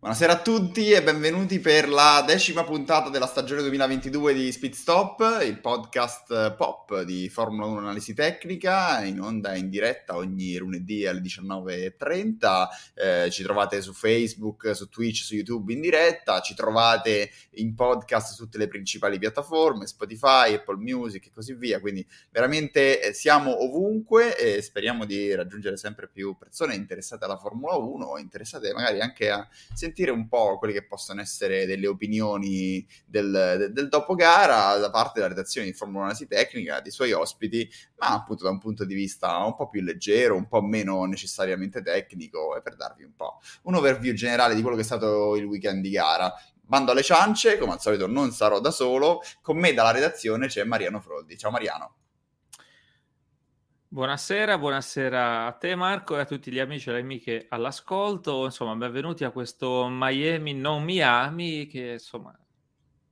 Buonasera a tutti e benvenuti per la decima puntata della stagione 2022 di Speed Stop, il podcast pop di Formula 1 Analisi Tecnica, in onda in diretta ogni lunedì alle 19.30. Eh, ci trovate su Facebook, su Twitch, su YouTube in diretta, ci trovate in podcast su tutte le principali piattaforme, Spotify, Apple Music e così via. Quindi veramente eh, siamo ovunque e speriamo di raggiungere sempre più persone interessate alla Formula 1 o interessate magari anche a sentire sentire un po' quelle che possono essere delle opinioni del, del, del dopogara da parte della redazione di Formula 1 Asi Tecnica, dei suoi ospiti, ma appunto da un punto di vista un po' più leggero, un po' meno necessariamente tecnico e per darvi un po' un overview generale di quello che è stato il weekend di gara. Bando alle ciance, come al solito non sarò da solo, con me dalla redazione c'è Mariano Froldi. Ciao Mariano. Buonasera, buonasera a te Marco e a tutti gli amici e le amiche all'ascolto, insomma benvenuti a questo Miami non Miami che insomma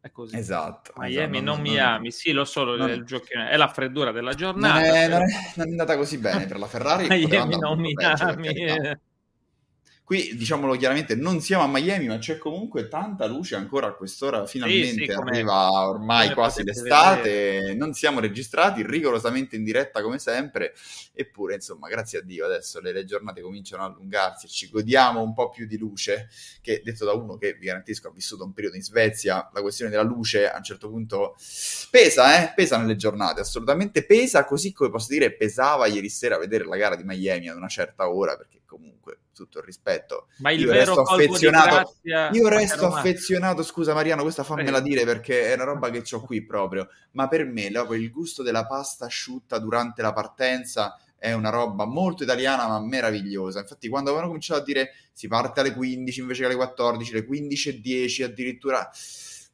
è così. Esatto. esatto Miami esatto, non, non Miami, non... sì lo so, non... il giochino, è la freddura della giornata. Non è, però... non è, andata così bene per la Ferrari. Miami non Miami. Peggio, Qui, diciamolo chiaramente, non siamo a Miami, ma c'è comunque tanta luce ancora a quest'ora, finalmente sì, sì, arriva ormai quasi l'estate, vedere. non siamo registrati, rigorosamente in diretta come sempre, eppure, insomma, grazie a Dio adesso le, le giornate cominciano a allungarsi, ci godiamo un po' più di luce, che detto da uno che, vi garantisco, ha vissuto un periodo in Svezia, la questione della luce a un certo punto pesa, eh? Pesa nelle giornate, assolutamente pesa, così come posso dire pesava ieri sera vedere la gara di Miami ad una certa ora, perché comunque tutto il rispetto. Ma il io resto affezionato, io resto affezionato, scusa Mariano, questa fammela dire perché è una roba che ho qui proprio, ma per me il gusto della pasta asciutta durante la partenza è una roba molto italiana ma meravigliosa. Infatti quando avevano cominciato a dire si parte alle 15 invece che alle 14, alle 15 e 10 addirittura...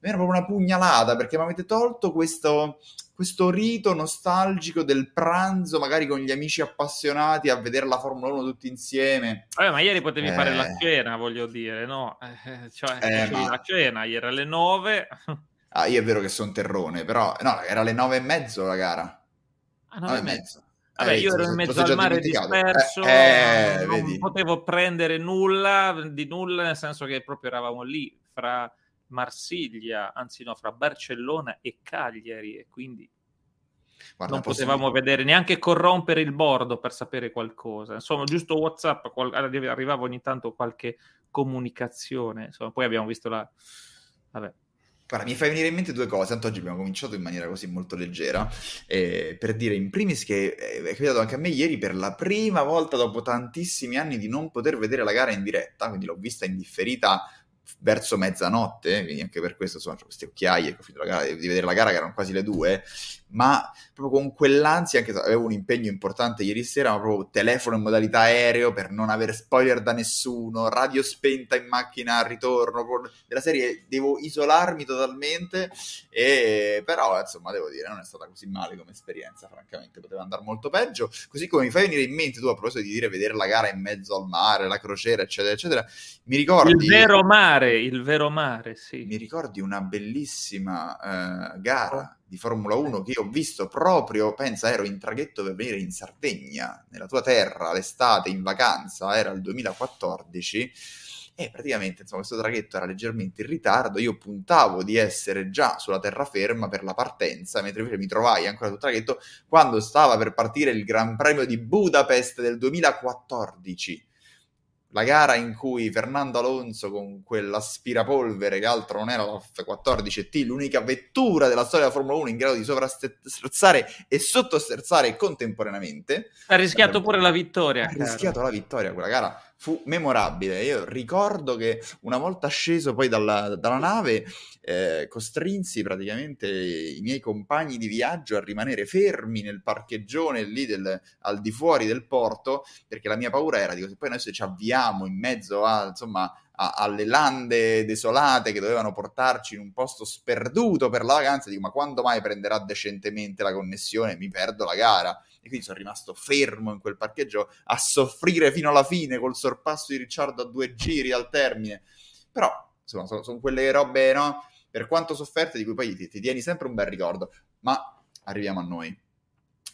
Era proprio una pugnalata perché mi avete tolto questo, questo rito nostalgico del pranzo, magari con gli amici appassionati a vedere la Formula 1 tutti insieme. Vabbè, ma ieri potevi eh... fare la eh. cena, voglio dire, no? Eh, cioè, eh, ma... la cena, ieri alle 9. ah, io è vero che sono terrone, però no, era alle 9 e mezzo la gara. Ah, 9 e mezzo. Eh, Vabbè, io ero in mezzo al mare disperso, eh, non vedi. potevo prendere nulla, di nulla, nel senso che proprio eravamo lì, fra Marsiglia, anzi no, fra Barcellona e Cagliari e quindi Guarda, non potevamo possiamo... vedere neanche corrompere il bordo per sapere qualcosa. Insomma, giusto WhatsApp, qual... arrivava ogni tanto qualche comunicazione. Insomma, poi abbiamo visto la... Vabbè. Guarda, mi fai venire in mente due cose, tanto oggi abbiamo cominciato in maniera così molto leggera, eh, per dire in primis che eh, è capitato anche a me ieri per la prima volta dopo tantissimi anni di non poter vedere la gara in diretta, quindi l'ho vista in differita verso mezzanotte, quindi anche per questo sono queste occhiaie che ho finito la gara, di vedere la gara che erano quasi le due, ma proprio con quell'ansia, anche se avevo un impegno importante ieri sera, ma proprio telefono in modalità aereo per non avere spoiler da nessuno, radio spenta in macchina al ritorno, della serie devo isolarmi totalmente, e, però insomma devo dire non è stata così male come esperienza, francamente poteva andare molto peggio, così come mi fai venire in mente tu a proposito di dire vedere la gara in mezzo al mare, la crociera, eccetera, eccetera, mi ricordi... Il vero mare, il vero mare, sì. Mi ricordi una bellissima uh, gara di Formula 1 che io ho visto proprio, pensa, ero in traghetto per venire in Sardegna, nella tua terra, l'estate, in vacanza, era il 2014 e praticamente insomma, questo traghetto era leggermente in ritardo, io puntavo di essere già sulla terraferma per la partenza, mentre invece mi trovai ancora sul traghetto quando stava per partire il Gran Premio di Budapest del 2014 la gara in cui Fernando Alonso con quell'aspirapolvere che altro non era la F14T, l'unica vettura della storia della Formula 1 in grado di sovrasterzare e sottosterzare contemporaneamente. Ha rischiato pure la vittoria. Ha rischiato la vittoria quella gara fu memorabile. Io ricordo che una volta sceso poi dalla, dalla nave, eh, costrinsi praticamente i miei compagni di viaggio a rimanere fermi nel parcheggione lì del, al di fuori del porto, perché la mia paura era, dico, se poi noi se ci avviamo in mezzo a, insomma, a, alle lande desolate che dovevano portarci in un posto sperduto per la vacanza, dico ma quando mai prenderà decentemente la connessione? Mi perdo la gara e quindi sono rimasto fermo in quel parcheggio a soffrire fino alla fine col sorpasso di Ricciardo a due giri al termine. Però, insomma, sono, sono quelle robe, no? Per quanto sofferte, di cui poi ti, ti tieni sempre un bel ricordo. Ma arriviamo a noi.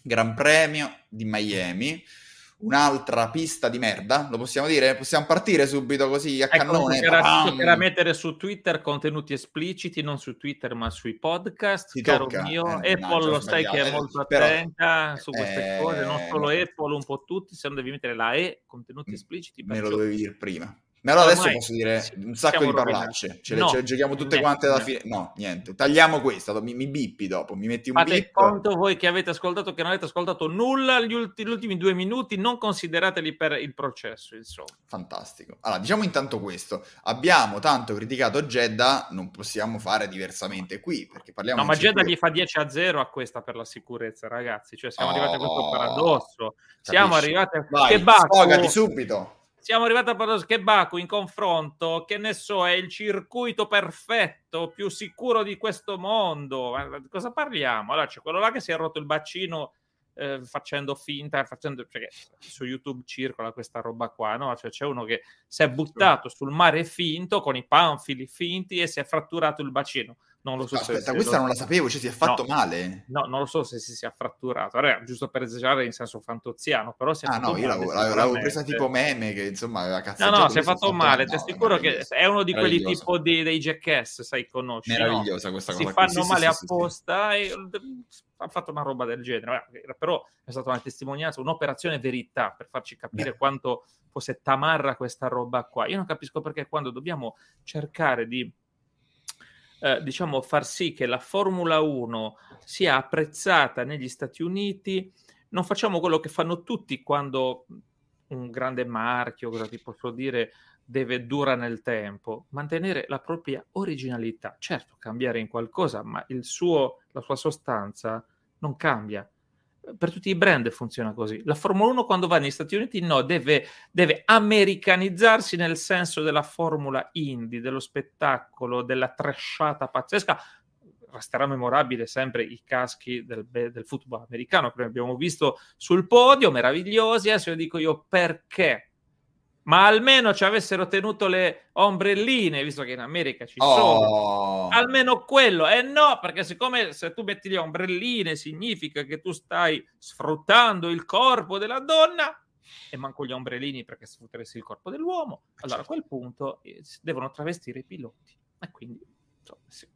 Gran Premio di Miami un'altra pista di merda, lo possiamo dire? Possiamo partire subito così a ecco, cannone? Era, mettere su Twitter contenuti espliciti, non su Twitter ma sui podcast, Ti caro tocca. mio. Eh, Apple lo sai che è eh, molto attenta su queste eh, cose, non solo Apple, un po' tutti, se non devi mettere la E, contenuti mm, espliciti. Me lo dovevi dire prima. Ma allora adesso posso dire un sacco di parolacce, ce, no, ce le, giochiamo tutte niente, quante alla fine. No, niente, tagliamo questa, mi, mi bippi dopo, mi metti un Fate bip. conto voi che avete ascoltato, che non avete ascoltato nulla gli, ulti, gli, ultimi due minuti, non considerateli per il processo, insomma. Fantastico. Allora, diciamo intanto questo, abbiamo tanto criticato Jeddah, non possiamo fare diversamente qui, perché parliamo... No, ma Jeddah gli fa 10 a 0 a questa per la sicurezza, ragazzi, cioè siamo oh, arrivati a questo oh, paradosso, capisci? siamo arrivati a... Vai, che Sfogati oh. subito! siamo arrivati a parlare che Baku in confronto, che ne so, è il circuito perfetto, più sicuro di questo mondo. Ma cosa parliamo? Allora, c'è quello là che si è rotto il bacino eh, facendo finta, facendo, cioè, su YouTube circola questa roba qua, no? Cioè, c'è uno che si è buttato sul mare finto con i panfili finti e si è fratturato il bacino. Non lo so Aspetta, se questa lo... non la sapevo, cioè si è fatto no, male. No, non lo so se si sia fratturato. Allora, giusto per esagerare in senso fantoziano, però si è Ah no, io l'avevo, l'avevo, presa tipo meme che insomma aveva cazzato. No, no, si è fatto male, ti assicuro che è uno di quelli tipo di, dei jackass, sai, conosci. Meravigliosa no? questa cosa. Si fanno sì, male sì, apposta sì, e ha fatto una roba del genere, però è stata una testimonianza, un'operazione verità per farci capire Beh. quanto fosse tamarra questa roba qua. Io non capisco perché quando dobbiamo cercare di eh, diciamo, far sì che la Formula 1 sia apprezzata negli Stati Uniti, non facciamo quello che fanno tutti quando un grande marchio, cosa ti posso dire, deve dura nel tempo, mantenere la propria originalità. Certo, cambiare in qualcosa, ma suo, la sua sostanza non cambia per tutti i brand funziona così. La Formula 1 quando va negli Stati Uniti no, deve, deve americanizzarsi nel senso della formula indie, dello spettacolo, della trasciata pazzesca. Resterà memorabile sempre i caschi del, del football americano, come abbiamo visto sul podio, meravigliosi. Adesso io dico io perché ma almeno ci avessero tenuto le ombrelline, visto che in America ci oh. sono, almeno quello. E eh no, perché siccome se tu metti le ombrelline significa che tu stai sfruttando il corpo della donna, e manco gli ombrellini perché sfrutteresti il corpo dell'uomo, allora a quel punto eh, devono travestire i piloti. E quindi, insomma, sì.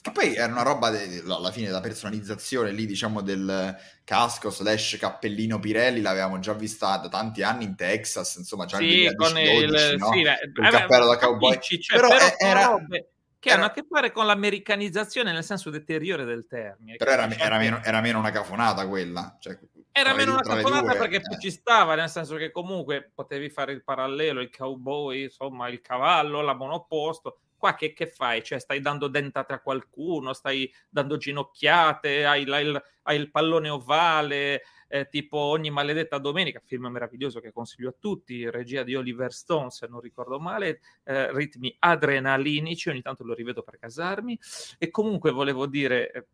Che poi era una roba de- alla fine della personalizzazione lì, diciamo, del casco slash cappellino Pirelli, l'avevamo già vista da tanti anni in Texas, insomma, già sì, nel 2012, il, no? sì, il cappello da cowboy. Dici, cioè, però, però era... Robe che era... hanno a che fare con l'americanizzazione nel senso deteriore del termine. Però era, era, meno, era meno, una cafonata quella. Cioè, era meno una cafonata due, perché eh. ci stava, nel senso che comunque potevi fare il parallelo, il cowboy, insomma il cavallo, la monoposto, Qua che, che fai? Cioè, stai dando dentate a qualcuno, stai dando ginocchiate, hai, la, il, hai il, pallone ovale, eh, tipo ogni maledetta domenica, film meraviglioso che consiglio a tutti, regia di Oliver Stone, se non ricordo male, eh, ritmi adrenalinici, ogni tanto lo rivedo per casarmi. E comunque volevo dire... Eh,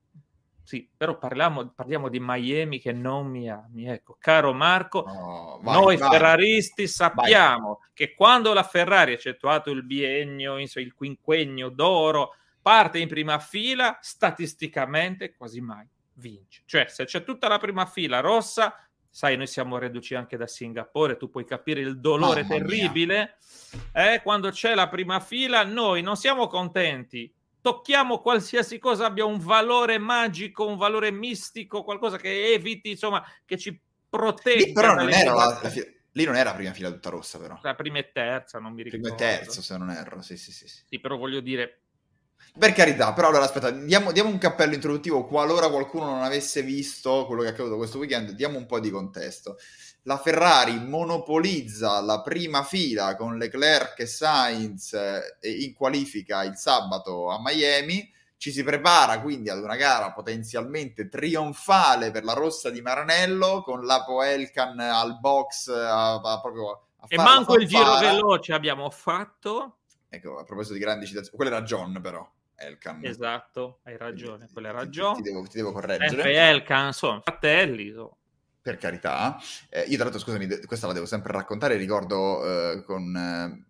sì, però parliamo, parliamo, di Miami che non Miami. Ecco, caro Marco, oh, vai, noi vai. ferraristi sappiamo vai. che quando la Ferrari, eccettuato il biennio, il quinquennio d'oro, parte in prima fila, statisticamente quasi mai vince. Cioè, se c'è tutta la prima fila rossa, sai, noi siamo reduci anche da Singapore, tu puoi capire il dolore Mamma terribile. Eh, quando c'è la prima fila, noi non siamo contenti tocchiamo qualsiasi cosa abbia un valore magico, un valore mistico, qualcosa che eviti, insomma, che ci protegge. Lì però non era la, la fi- lì non era la prima fila tutta rossa, però. La prima e terza, non mi ricordo. Prima e terza, se non erro, sì, sì, sì. Sì, però voglio dire, per carità, però allora aspetta, diamo, diamo, un cappello introduttivo, qualora qualcuno non avesse visto quello che è accaduto questo weekend, diamo un po' di contesto. La Ferrari monopolizza la prima fila con Leclerc e Sainz eh, in qualifica il sabato a Miami, ci si prepara quindi ad una gara potenzialmente trionfale per la rossa di Maranello con la Poelcan al box eh, a, a, proprio a e manco il giro veloce abbiamo fatto ecco a proposito di grandi citazioni quello era John però Elkan. Esatto, hai ragione, quella ragione. Ti, ti, devo, ti devo, correggere. F. Elkan, insomma, fratelli. So. Per carità. Eh, io tra l'altro, scusami, questa la devo sempre raccontare, ricordo eh, con... Eh,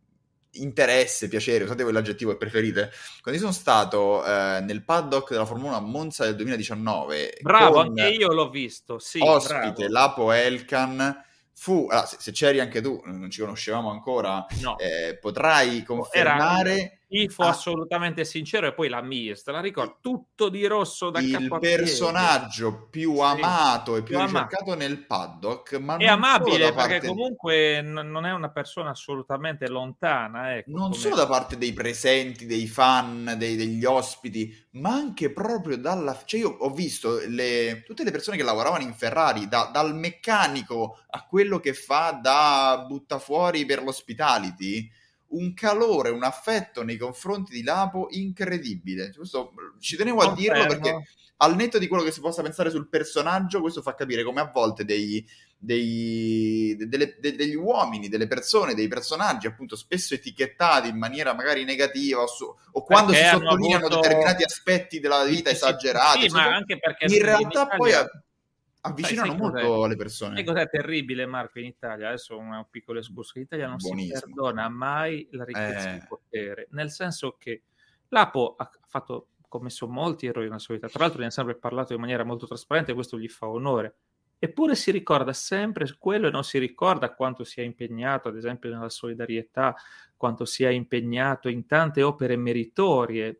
interesse, piacere, usate voi l'aggettivo che preferite. Quando sono stato eh, nel paddock della Formula 1 a Monza del 2019, bravo, anche io l'ho visto. Sì, ospite bravo. Lapo Elkan. Fu, allora, se, se, c'eri anche tu, non ci conoscevamo ancora, no. eh, potrai confermare tifo ah. assolutamente sincero e poi la Mir, la ricordo, tutto di rosso da Il personaggio più sì. amato e più, più ricercato nel paddock, ma è amabile perché comunque di... non è una persona assolutamente lontana, ecco, non come... solo da parte dei presenti, dei fan, dei, degli ospiti, ma anche proprio dalla cioè io ho visto le... tutte le persone che lavoravano in Ferrari, da, dal meccanico a quello che fa da buttafuori per l'ospitality un calore, un affetto nei confronti di Lapo incredibile. Questo, ci tenevo a Confermo. dirlo perché al netto di quello che si possa pensare sul personaggio, questo fa capire come a volte dei, dei, delle, de, degli uomini, delle persone, dei personaggi, appunto, spesso etichettati in maniera magari negativa o, su, o quando si sottolineano avuto... determinati aspetti della vita esagerati. Sì, sì, ma anche perché in realtà in Italia... poi avvicinano sai, molto le persone. Sai cos'è terribile, Marco, in Italia? Adesso un piccolo escurso. In Italia non Buonismo. si perdona mai la ricchezza eh. di potere, nel senso che l'Apo ha fatto, commesso molti errori nella sua vita. Tra l'altro, ne ha sempre parlato in maniera molto trasparente, questo gli fa onore. Eppure si ricorda sempre quello e non si ricorda quanto si è impegnato, ad esempio, nella solidarietà, quanto si è impegnato in tante opere meritorie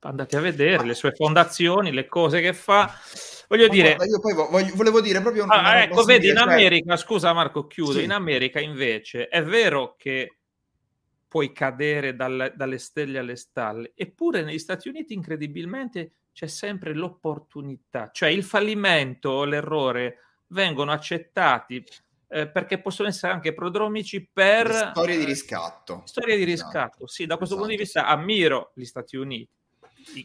andate a vedere le sue fondazioni, le cose che fa. Voglio Ma dire, guarda, io poi voglio, volevo dire proprio una, ah, ecco, vedi, dire, in cioè America, cioè... scusa Marco, chiudo, sì. in America invece è vero che puoi cadere dal, dalle stelle alle stalle, eppure negli Stati Uniti incredibilmente c'è sempre l'opportunità, cioè il fallimento, l'errore vengono accettati eh, perché possono essere anche prodromici per... Le storie di eh, riscatto. Storie di esatto. riscatto, sì, da questo esatto. punto di esatto. vista ammiro gli Stati Uniti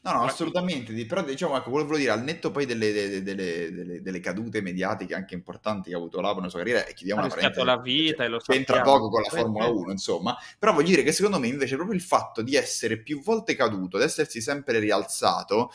No, no, assolutamente, però diciamo, ecco, volevo dire, al netto poi delle, delle, delle, delle cadute mediatiche anche importanti che ha avuto Labo nella sua carriera, e chiudiamo ha parentesi, la vita cioè, e lo cioè, sappiamo. Entra poco con la Formula 1, insomma, però voglio dire che secondo me invece proprio il fatto di essere più volte caduto, di essersi sempre rialzato,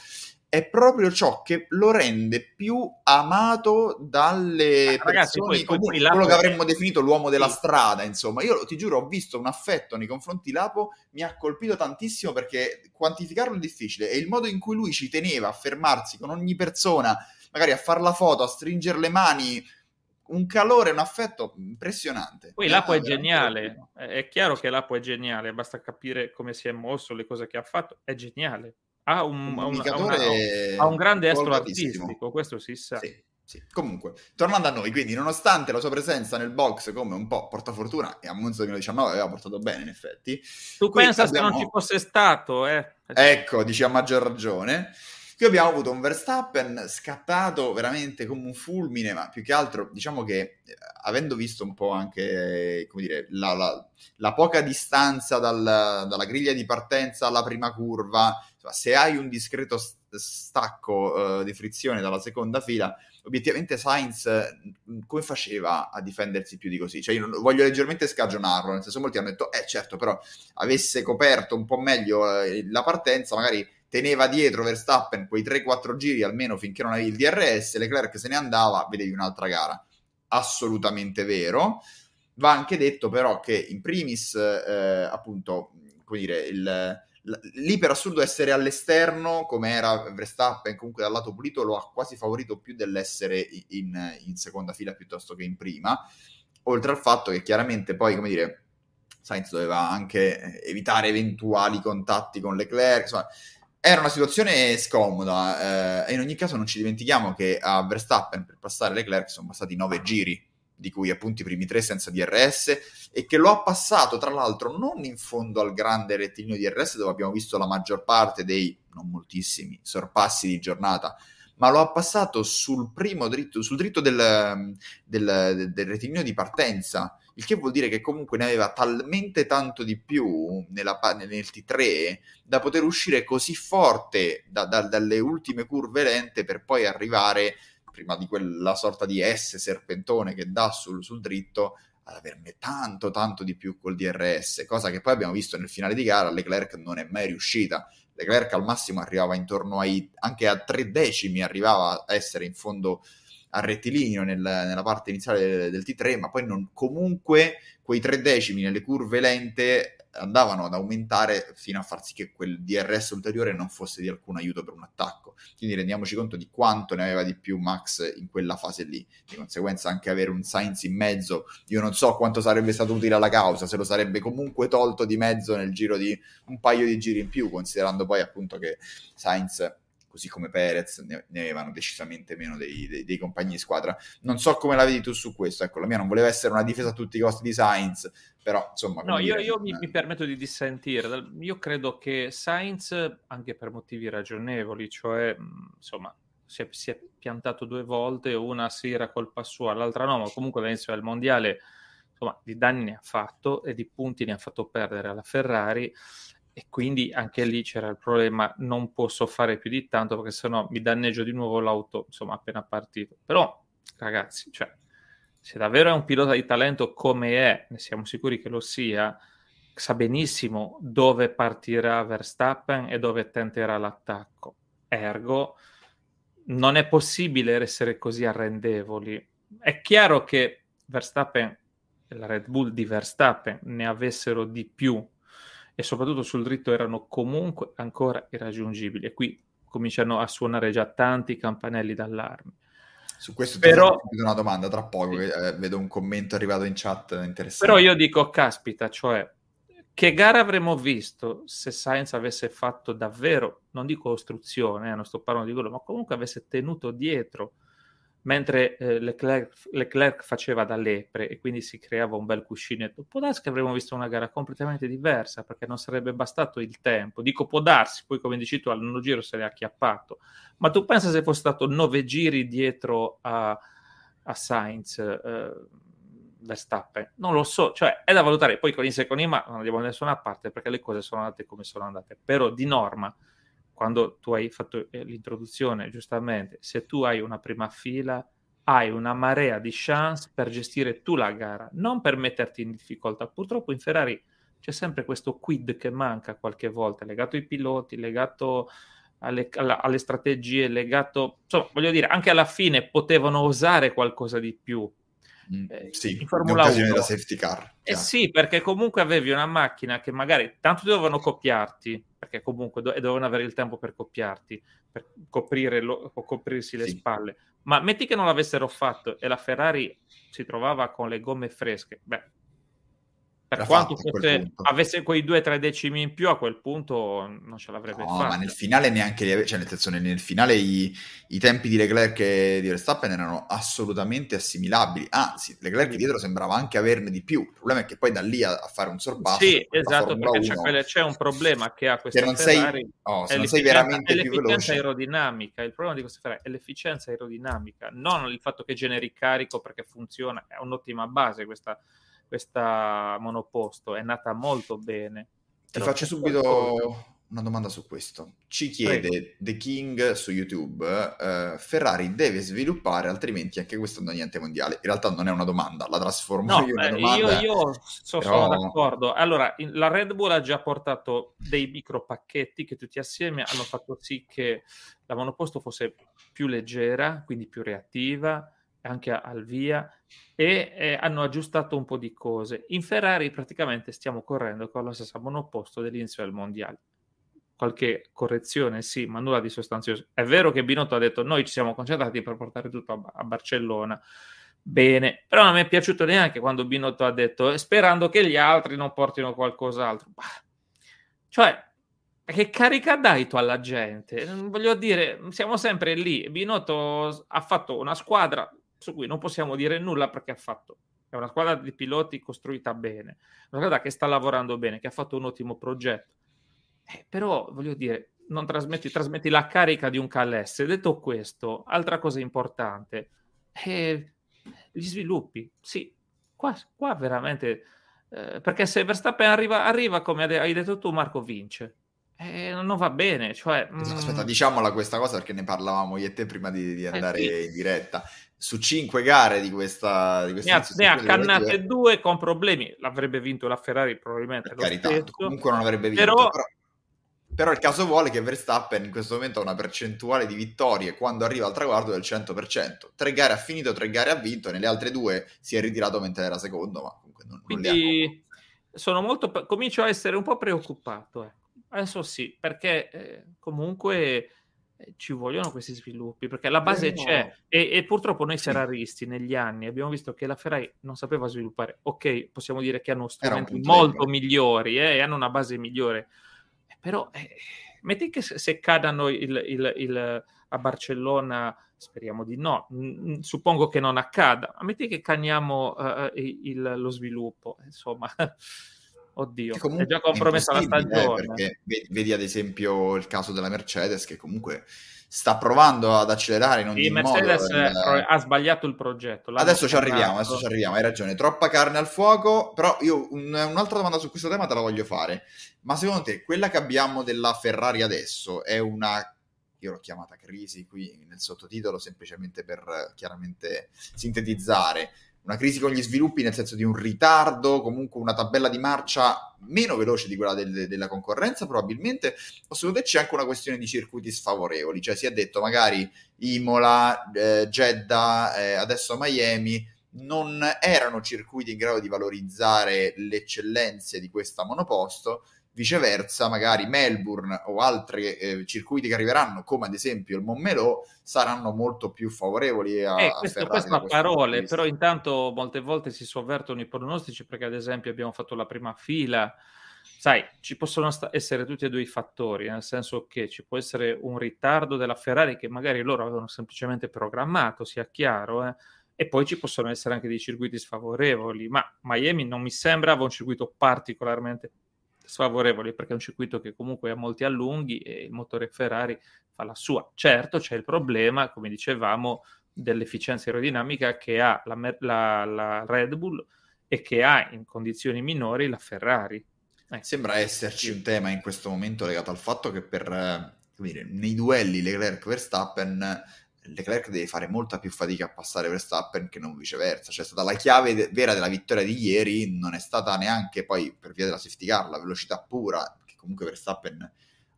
è proprio ciò che lo rende più amato dalle ah, ragazzi, persone poi, comuni, poi Lapo... quello che avremmo definito l'uomo della sì. strada, insomma. Io ti giuro, ho visto un affetto nei confronti di Lapo, mi ha colpito tantissimo perché quantificarlo è difficile e il modo in cui lui ci teneva a fermarsi con ogni persona, magari a fare la foto, a stringere le mani, un calore, un affetto impressionante. Poi Lapo eh, è geniale, è chiaro che Lapo è geniale, basta capire come si è mosso, le cose che ha fatto, è geniale ha un, un, un, ha una, ha un grande estro artistico, questo si sa. Sì. Sì. Comunque, tornando a noi, quindi nonostante la sua presenza nel box come un po' portafortuna, e a Monza 2019 aveva portato bene in effetti. Tu pensa abbiamo... se non ci fosse stato, eh? Ecco, dici a maggior ragione. Qui abbiamo avuto un Verstappen scattato veramente come un fulmine, ma più che altro diciamo che eh, avendo visto un po' anche come dire, la, la, la poca distanza dal, dalla griglia di partenza alla prima curva, se hai un discreto stacco uh, di frizione dalla seconda fila, obiettivamente Sainz mm, mm, come faceva a difendersi più di così? Cioè io non, voglio leggermente scagionarlo, nel senso molti hanno detto, eh certo, però avesse coperto un po' meglio eh, la partenza, magari teneva dietro Verstappen quei 3-4 giri almeno finché non avevi il DRS, Leclerc se ne andava, vedevi un'altra gara. Assolutamente vero. Va anche detto però che in primis, eh, appunto, come dire, il lì per assurdo essere all'esterno, come era Verstappen, comunque dal lato pulito, lo ha quasi favorito più dell'essere in, in seconda fila piuttosto che in prima. Oltre al fatto che chiaramente poi, come dire, Sainz doveva anche evitare eventuali contatti con Leclerc, insomma, era una situazione scomoda. Eh, in ogni caso non ci dimentichiamo che a Verstappen per passare Leclerc sono passati nove giri di cui appunto i primi tre senza DRS, e che lo ha passato tra l'altro non in fondo al grande rettilineo DRS dove abbiamo visto la maggior parte dei, non moltissimi, sorpassi di giornata, ma lo ha passato sul primo dritto, sul dritto del, del, del rettilineo di partenza, il che vuol dire che comunque ne aveva talmente tanto di più nella, nel T3 da poter uscire così forte da, da, dalle ultime curve lente per poi arrivare prima di quella sorta di S serpentone che dà sul, sul dritto, ad averne tanto tanto di più col DRS, cosa che poi abbiamo visto nel finale di gara, Leclerc non è mai riuscita. Leclerc al massimo arrivava intorno ai anche a tre decimi, arrivava a essere in fondo a rettilineo nel, nella parte iniziale del, del T3, ma poi non, comunque quei tre decimi nelle curve lente andavano ad aumentare fino a far sì che quel DRS ulteriore non fosse di alcun aiuto per un attacco. Quindi rendiamoci conto di quanto ne aveva di più Max in quella fase lì. Di conseguenza anche avere un Sainz in mezzo, io non so quanto sarebbe stato utile alla causa, se lo sarebbe comunque tolto di mezzo nel giro di un paio di giri in più, considerando poi appunto che Sainz così come Perez, ne, ne avevano decisamente meno dei, dei, dei, compagni di squadra. Non so come la vedi tu su questo, ecco, la mia non voleva essere una difesa a tutti i costi di Sainz, però insomma... No, io, dire, io mi, eh. mi, permetto di dissentire, io credo che Sainz, anche per motivi ragionevoli, cioè, insomma, si è, si è piantato due volte, una si era colpa sua, l'altra no, ma comunque all'inizio del Mondiale insomma, di danni ne ha fatto e di punti ne ha fatto perdere alla Ferrari e quindi anche lì c'era il problema, non posso fare più di tanto perché sennò mi danneggio di nuovo l'auto, insomma, appena partito. Però, ragazzi, cioè, se davvero è un pilota di talento come è, ne siamo sicuri che lo sia, sa benissimo dove partirà Verstappen e dove tenterà l'attacco. Ergo, non è possibile essere così arrendevoli. È chiaro che Verstappen, la Red Bull di Verstappen, ne avessero di più e soprattutto sul dritto erano comunque ancora irraggiungibili e qui cominciano a suonare già tanti campanelli d'allarme. Su questo però, ti però, una domanda tra poco, sì. Eh, vedo un commento arrivato in chat interessante. Però io dico, caspita, cioè, che gara avremmo visto se Science avesse fatto davvero, non dico ostruzione, eh, non sto parlando di quello, ma comunque avesse tenuto dietro mentre eh, Leclerc, Leclerc, faceva da lepre e quindi si creava un bel cuscinetto, può darsi che avremmo visto una gara completamente diversa perché non sarebbe bastato il tempo. Dico può darsi, poi come dici tu al nono giro se l'è acchiappato, ma tu pensa se fosse stato nove giri dietro a, a Sainz eh, Verstappen? Non lo so, cioè è da valutare, poi con i secondi ma non andiamo da nessuna parte perché le cose sono andate come sono andate, però di norma quando tu hai fatto eh, l'introduzione, giustamente, se tu hai una prima fila, hai una marea di chance per gestire tu la gara, non per metterti in difficoltà. Purtroppo in Ferrari c'è sempre questo quid che manca qualche volta, legato ai piloti, legato alle, alle strategie, legato, insomma, voglio dire, anche alla fine potevano osare qualcosa di più Mm, eh, sì, in Formula 1 da safety car. Eh sì, perché comunque avevi una macchina che magari tanto dovevano copiarti, perché comunque do- dovevano avere il tempo per copiarti, per coprire lo- o coprirsi le sì. spalle. Ma metti che non l'avessero fatto e la Ferrari si trovava con le gomme fresche, beh, per quanto fosse, avesse quei due o tre decimi in più a quel punto non ce l'avrebbe no, fatta. ma nel finale neanche li aveva, cioè nel senso nel finale i, i, tempi di Leclerc e di Verstappen erano assolutamente assimilabili, anzi Leclerc sì. dietro sembrava anche averne di più, il problema è che poi da lì a, a fare un sorbasso. Sì, esatto, Formula perché c'è, quelle, c'è, un problema che ha questa se non Ferrari, sei, oh, se non sei veramente più veloce. L'efficienza aerodinamica, il problema di questa Ferrari è l'efficienza aerodinamica, non il fatto che generi carico perché funziona, è un'ottima base questa questa monoposto, è nata molto bene. Ti faccio subito una domanda su questo. Ci chiede Prego. The King su YouTube, uh, Ferrari deve sviluppare altrimenti anche questo non è niente mondiale. In realtà non è una domanda, la trasformo no, io in una domanda. Io, io so, però... sono d'accordo. Allora, la Red Bull ha già portato dei micro pacchetti che tutti assieme hanno fatto sì che la monoposto fosse più leggera, quindi più reattiva, anche al via e eh, hanno aggiustato un po' di cose. In Ferrari praticamente stiamo correndo con lo stesso monoposto dell'inizio del mondiale. Qualche correzione, sì, ma nulla di sostanzioso. È vero che Binotto ha detto noi ci siamo concentrati per portare tutto a, a Barcellona. Bene, però non mi è piaciuto neanche quando Binotto ha detto eh, sperando che gli altri non portino qualcos'altro. Bah. Cioè, che carica dai tu alla gente? Voglio dire, siamo sempre lì. Binotto ha fatto una squadra su cui non possiamo dire nulla perché ha fatto. È una squadra di piloti costruita bene, una squadra che sta lavorando bene, che ha fatto un ottimo progetto. Eh, però, voglio dire, non trasmetti, trasmetti la carica di un calesse. Detto questo, altra cosa importante, eh, gli sviluppi. Sì, qua, qua veramente... Eh, perché se Verstappen arriva, arriva, come hai detto tu, Marco vince. Eh, non va bene, cioè... Eh, mm. Aspetta, diciamola questa cosa perché ne parlavamo io e te prima di, di eh, andare eh sì. in diretta. Su cinque gare di questa... Di questa ne ha, ne ha cannate due con problemi. L'avrebbe vinto la Ferrari probabilmente. Per carità, stesso. comunque non avrebbe vinto. Però... però... Però il caso vuole che Verstappen in questo momento ha una percentuale di vittorie quando arriva al traguardo del 100%. Tre gare ha finito, tre gare ha vinto, nelle altre due si è ritirato mentre era secondo, ma comunque non, Quindi non sono molto... comincio a essere un po' preoccupato, eh. Adesso sì, perché eh, comunque eh, ci vogliono questi sviluppi perché la base eh no. c'è e, e, purtroppo noi serraristi negli anni abbiamo visto che la Ferrari non sapeva sviluppare ok possiamo dire che hanno strumenti molto migliori eh, e hanno una base migliore eh, però eh, metti che se, se cadano il, il, il, a Barcellona speriamo di no suppongo che non accada ma metti che caniamo eh, lo sviluppo insomma oddio, è già compromessa la eh, stagione. Perché vedi ad esempio il caso della Mercedes che comunque sta provando ad accelerare in ogni sì, Mercedes modo. Eh, ha sbagliato il progetto. Adesso ci arriviamo, adesso ci arriviamo, hai ragione. Troppa carne al fuoco, però io un, un'altra domanda su questo tema te la voglio fare. Ma secondo te quella che abbiamo della Ferrari adesso è una io l'ho chiamata crisi qui nel sottotitolo semplicemente per chiaramente sintetizzare una crisi con gli sviluppi nel senso di un ritardo, comunque una tabella di marcia meno veloce di quella del, della concorrenza probabilmente, o secondo te c'è anche una questione di circuiti sfavorevoli, cioè si è detto magari Imola, eh, Jeddah, eh, adesso Miami, non erano circuiti in grado di valorizzare le eccellenze di questa monoposto Viceversa, magari Melbourne o altri eh, circuiti che arriveranno, come ad esempio il Montmelo, saranno molto più favorevoli a, eh, questo, a questo a parole, però intanto molte volte si sovvertono i pronostici perché ad esempio abbiamo fatto la prima fila sai, ci possono sta- essere tutti e due i fattori, nel senso che ci può essere un ritardo della Ferrari che magari loro avevano semplicemente programmato, sia chiaro, eh? e poi ci possono essere anche dei circuiti sfavorevoli, ma Miami non mi sembrava un circuito particolarmente sfavorevoli perché è un circuito che comunque ha molti allunghi e il motore Ferrari fa la sua. Certo c'è il problema, come dicevamo, dell'efficienza aerodinamica che ha la, la, la Red Bull e che ha in condizioni minori la Ferrari. Eh. Sembra esserci un tema in questo momento legato al fatto che per, eh, dire, nei duelli Leclerc-Verstappen Leclerc deve fare molta più fatica a passare Verstappen che non viceversa. Cioè, è stata la chiave de- vera della vittoria di ieri, non è stata neanche poi per via della safety car, la velocità pura, che comunque Verstappen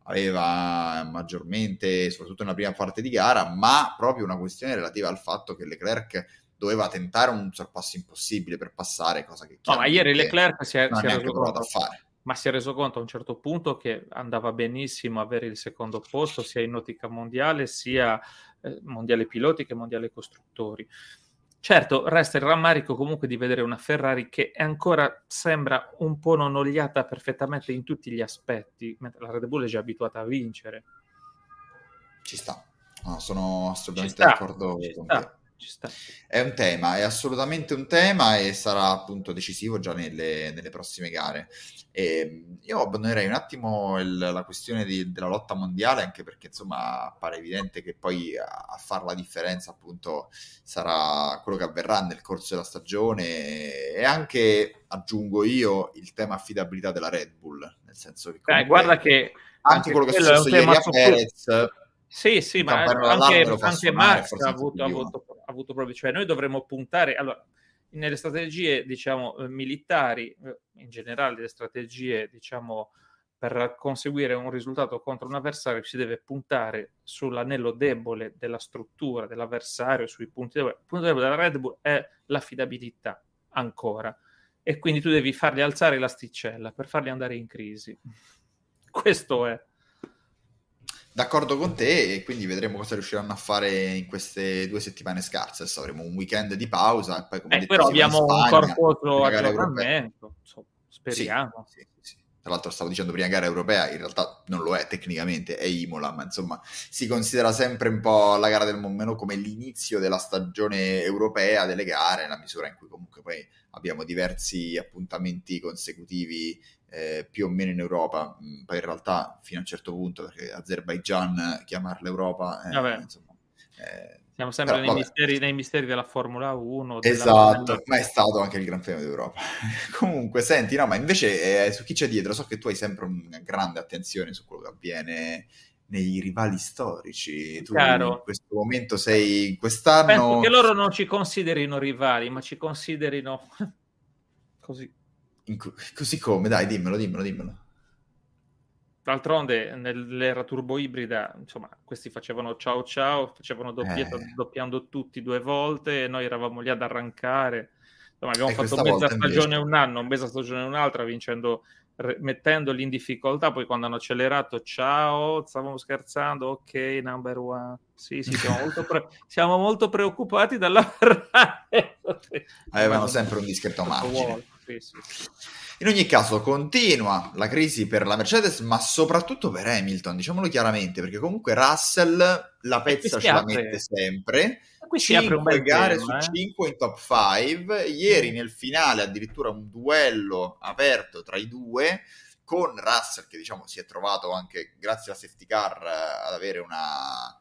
aveva maggiormente, soprattutto nella prima parte di gara, ma proprio una questione relativa al fatto che Leclerc doveva tentare un sorpasso impossibile per passare, cosa che... No, ma ieri Leclerc si è, si è reso conto, a fare. Ma si è reso conto a un certo punto che andava benissimo avere il secondo posto sia in ottica mondiale sia eh, mondiale piloti che mondiale costruttori. Certo, resta il rammarico comunque di vedere una Ferrari che ancora sembra un po' non oliata perfettamente in tutti gli aspetti, mentre la Red Bull è già abituata a vincere. Ci sta, no, ah, sono assolutamente d'accordo con te. È un tema, è assolutamente un tema e sarà appunto decisivo già nelle, nelle prossime gare. E ehm, io abbandonerei un attimo il, la questione di, della lotta mondiale, anche perché insomma pare evidente che poi a, a fare la differenza appunto sarà quello che avverrà nel corso della stagione e anche, aggiungo io, il tema affidabilità della Red Bull, nel senso che... Comunque, eh, guarda che... Anche, anche quello che è successo ieri a Perez... Sì, sì, ma anche, anche Max ha avuto, ha avuto avuto proprio, cioè noi dovremmo puntare, allora, nelle strategie, diciamo, eh, militari, eh, in generale le strategie, diciamo, per conseguire un risultato contro un avversario si deve puntare sull'anello debole della struttura dell'avversario, sui punti deboli. Il punto debole della Red Bull è l'affidabilità ancora e quindi tu devi fargli alzare l'asticella per farli andare in crisi. Questo è. D'accordo con te e quindi vedremo cosa riusciranno a fare in queste due settimane scarse. Adesso avremo un weekend di pausa e poi come eh, detto, però abbiamo Spagna, un corposo aggiornamento, speriamo. Sì, sì, sì. Tra l'altro stavo dicendo prima gara europea, in realtà non lo è tecnicamente, è Imola, ma insomma si considera sempre un po' la gara del Monmeno come l'inizio della stagione europea delle gare, nella misura in cui comunque poi abbiamo diversi appuntamenti consecutivi eh, più o meno in Europa, mm, poi in realtà fino a un certo punto, perché Azerbaijan chiamarla Europa... Eh, insomma, eh, siamo sempre Però, nei, misteri, nei, misteri, della Formula 1. Della esatto, Formula... ma è stato anche il Gran Premio d'Europa. Comunque, senti, no, ma invece eh, su chi c'è dietro, so che tu hai sempre una grande attenzione su quello che avviene nei rivali storici. Tu Caro, in questo momento sei quest'anno. Penso che loro non ci considerino rivali, ma ci considerino così così come, dai, dimmelo, dimmelo, dimmelo. D'altronde, nell'era turbo ibrida, insomma, questi facevano ciao ciao, facevano doppietta, eh. doppiando tutti due volte, e noi eravamo lì ad arrancare. Insomma, abbiamo e eh, fatto mezza stagione invece... un anno, mezza stagione un'altra, vincendo, re- mettendoli in difficoltà. Poi quando hanno accelerato, ciao, stavamo scherzando, ok, number one. Sì, sì, siamo, molto, pre- siamo molto preoccupati dalla Ferrari. Avevano sempre un discreto margine sì, sì. In ogni caso, continua la crisi per la Mercedes, ma soprattutto per Hamilton, diciamolo chiaramente, perché comunque Russell la pezza ce la mette sempre. 5 gare tema, su 5 eh? in top 5. Ieri mm. nel finale addirittura un duello aperto tra i due con Russell che diciamo si è trovato anche grazie alla safety car ad avere una,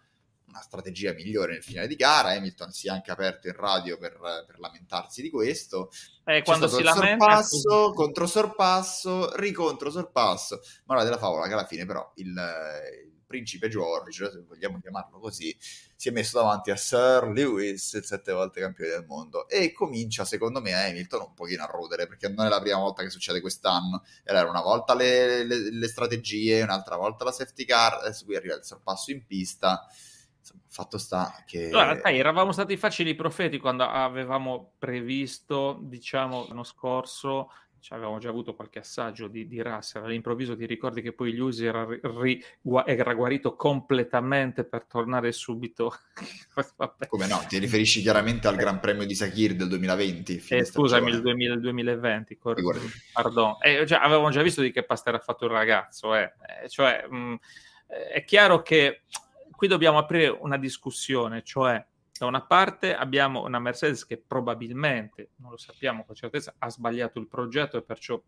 una strategia migliore nel finale di gara. Hamilton si è anche aperto in radio per, per lamentarsi di questo. Eh, quando si lamenta... Sorpasso, contro sorpasso, ricontro sorpasso. Morale della favola che alla fine però il, il principe George, se vogliamo chiamarlo così, si è messo davanti a Sir Lewis, il sette volte campione del mondo, e comincia secondo me Hamilton un pochino a rodere, perché non è la prima volta che succede quest'anno, era una volta le, le, le strategie, un'altra volta la safety car, adesso qui arriva il sorpasso in pista, insomma, fatto sta che... Allora, in realtà eravamo stati facili profeti quando avevamo previsto, diciamo, l'anno scorso cioè, avevamo già avuto qualche assaggio di, di Russell, all'improvviso ti ricordi che poi Lucy era, ri, era guarito completamente per tornare subito. Come no? Ti riferisci chiaramente al Gran Premio di Sakir del 2020. Eh, scusami, il, 2000, il 2020, cor- pardon. Eh, cioè, avevamo già visto di che pasta era fatto il ragazzo. Eh. Eh, cioè, mh, mm, eh, è chiaro che qui dobbiamo aprire una discussione, cioè da una parte abbiamo una Mercedes che probabilmente, non lo sappiamo con certezza, ha sbagliato il progetto e perciò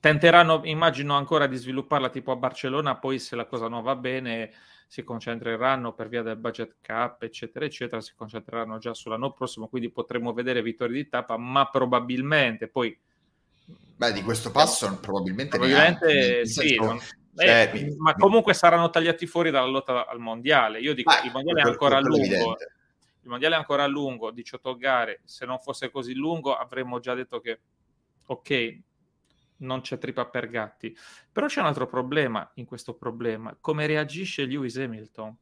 tenteranno, immagino, ancora di svilupparla tipo a Barcellona, poi se la cosa non va bene si concentreranno per via del budget cap, eccetera, eccetera, si concentreranno già sull'anno prossimo, quindi potremo vedere vittorie di tappa, ma probabilmente poi... Beh, di questo passo probabilmente... Probabilmente neanche, sì. Senso, non eh, mi, ma comunque saranno tagliati fuori dalla lotta al mondiale. Io dico, che ah, il mondiale è ancora lungo. Evidente. Il mondiale è ancora lungo, 18 gare. Se non fosse così lungo, avremmo già detto che, ok, non c'è trippa per gatti. Però c'è un altro problema in questo problema. Come reagisce Lewis Hamilton?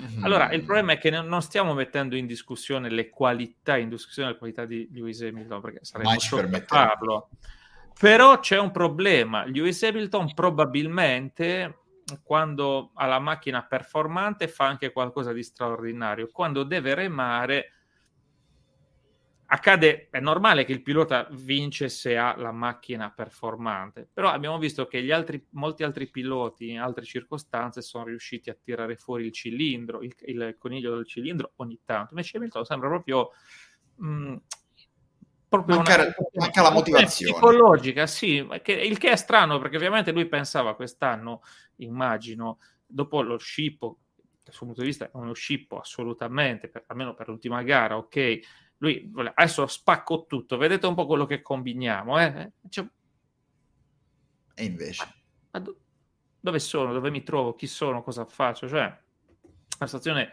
Mm-hmm. Allora, il problema è che non stiamo mettendo in discussione le qualità, in discussione le qualità di Lewis Hamilton, perché sarebbe sciocchi farlo. Permettere però c'è un problema. Lewis Hamilton probabilmente quando ha la macchina performante fa anche qualcosa di straordinario. Quando deve remare accade, è normale che il pilota vince se ha la macchina performante, però abbiamo visto che altri, molti altri piloti in altre circostanze sono riusciti a tirare fuori il cilindro, il, il coniglio del cilindro ogni tanto, invece Hamilton sembra proprio mh, mm, proprio manca, una, manca la motivazione psicologica, sì, che, il che è strano perché ovviamente lui pensava quest'anno, immagino, dopo lo scippo, dal suo punto di vista è uno scippo assolutamente, per, almeno per l'ultima gara, ok, lui adesso spacco tutto, vedete un po' quello che combiniamo, eh? cioè, e invece? Ma, ma dove sono, dove mi trovo, chi sono, cosa faccio, cioè una situazione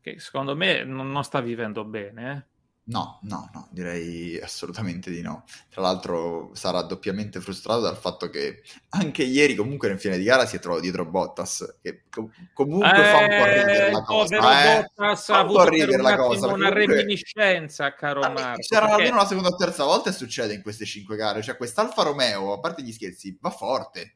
che secondo me non, non sta vivendo bene, eh? No, no, no, direi assolutamente di no. Tra l'altro sarà doppiamente frustrato dal fatto che anche ieri comunque nel fine di gara si trovò dietro Bottas, che com- comunque eh, fa un po' eh, ridere la cosa. Eh. Bottas fa un po' ridere la cosa. Una comunque... reminiscenza, caro ah, Marco. C'era perché... almeno la seconda o terza volta e succede in queste cinque gare. Cioè quest'Alfa Romeo, a parte gli scherzi, va forte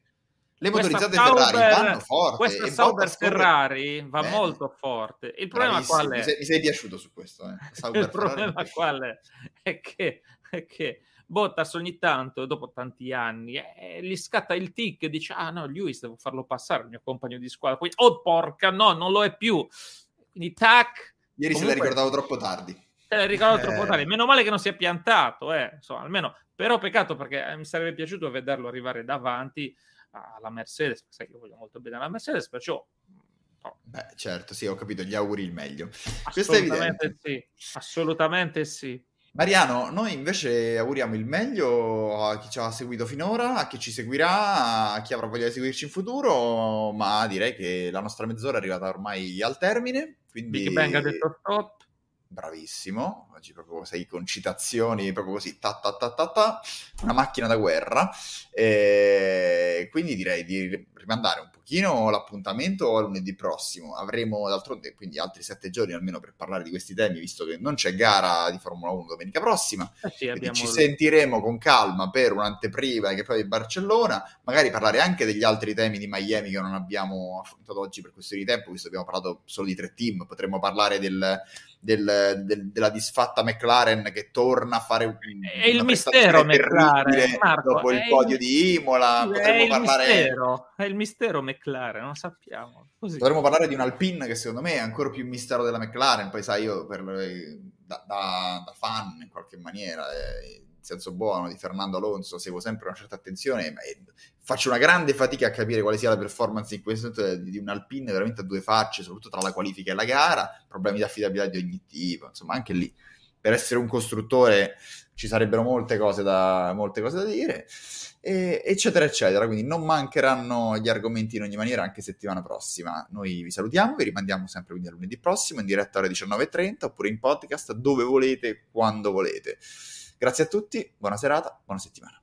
le motorizzate Sauber, Ferrari vanno forte. Questa Sauber Ferrari va Bene. molto forte. Il problema qual è? Mi sei, mi sei, piaciuto su questo. Eh. Il problema qual è? È che, è che, Bottas ogni tanto, dopo tanti anni, eh, gli scatta il tic e dice ah no, Lewis devo farlo passare, il mio compagno di squadra. Poi, oh porca, no, non lo è più. Quindi tac. Ieri Comunque, se la ricordavo troppo tardi. Te la ricordavo eh. troppo tardi. Meno male che non si è piantato, eh. Insomma, almeno... Però peccato perché eh, mi sarebbe piaciuto vederlo arrivare davanti alla Mercedes, sai che io voglio molto bene alla Mercedes, perciò... No. Mm, Beh, certo, sì, ho capito, gli auguri il meglio. Assolutamente sì, assolutamente sì. Mariano, noi invece auguriamo il meglio a chi ci ha seguito finora, a chi ci seguirà, a chi avrà voglia di seguirci in futuro, ma direi che la nostra mezz'ora è arrivata ormai al termine. Quindi... Big Bang ha detto stop bravissimo, oggi proprio sei con citazioni, proprio così, ta ta ta ta ta, una macchina da guerra, e eh, quindi direi di rimandare un pochino l'appuntamento a lunedì prossimo, avremo d'altronde quindi altri sette giorni almeno per parlare di questi temi, visto che non c'è gara di Formula 1 domenica prossima, eh sì, abbiamo... ci sentiremo con calma per un'anteprima che poi di Barcellona, magari parlare anche degli altri temi di Miami che non abbiamo affrontato oggi per questione di tempo, visto che abbiamo parlato solo di tre team, potremmo parlare del del, del, della disfatta McLaren che torna a fare un è il mistero McLaren Marco, dopo il podio il, di Imola potremmo parlare mistero, è il mistero McLaren non sappiamo Così. potremmo parlare di un Alpine che secondo me è ancora più mistero della McLaren poi sai io per, da, da, da, fan in qualche maniera eh, in senso buono di Fernando Alonso seguo sempre una certa attenzione e faccio una grande fatica a capire quale sia la performance in questo momento di, di un Alpine veramente a due facce, soprattutto tra la qualifica e la gara, problemi di affidabilità di ogni tipo, insomma anche lì per essere un costruttore ci sarebbero molte cose da, molte cose da dire, e, eccetera, eccetera. Quindi non mancheranno gli argomenti in ogni maniera anche settimana prossima. Noi vi salutiamo, vi rimandiamo sempre quindi a lunedì prossimo in diretta alle 19.30 oppure in podcast dove volete, quando volete. Grazie a tutti, buona serata, buona settimana.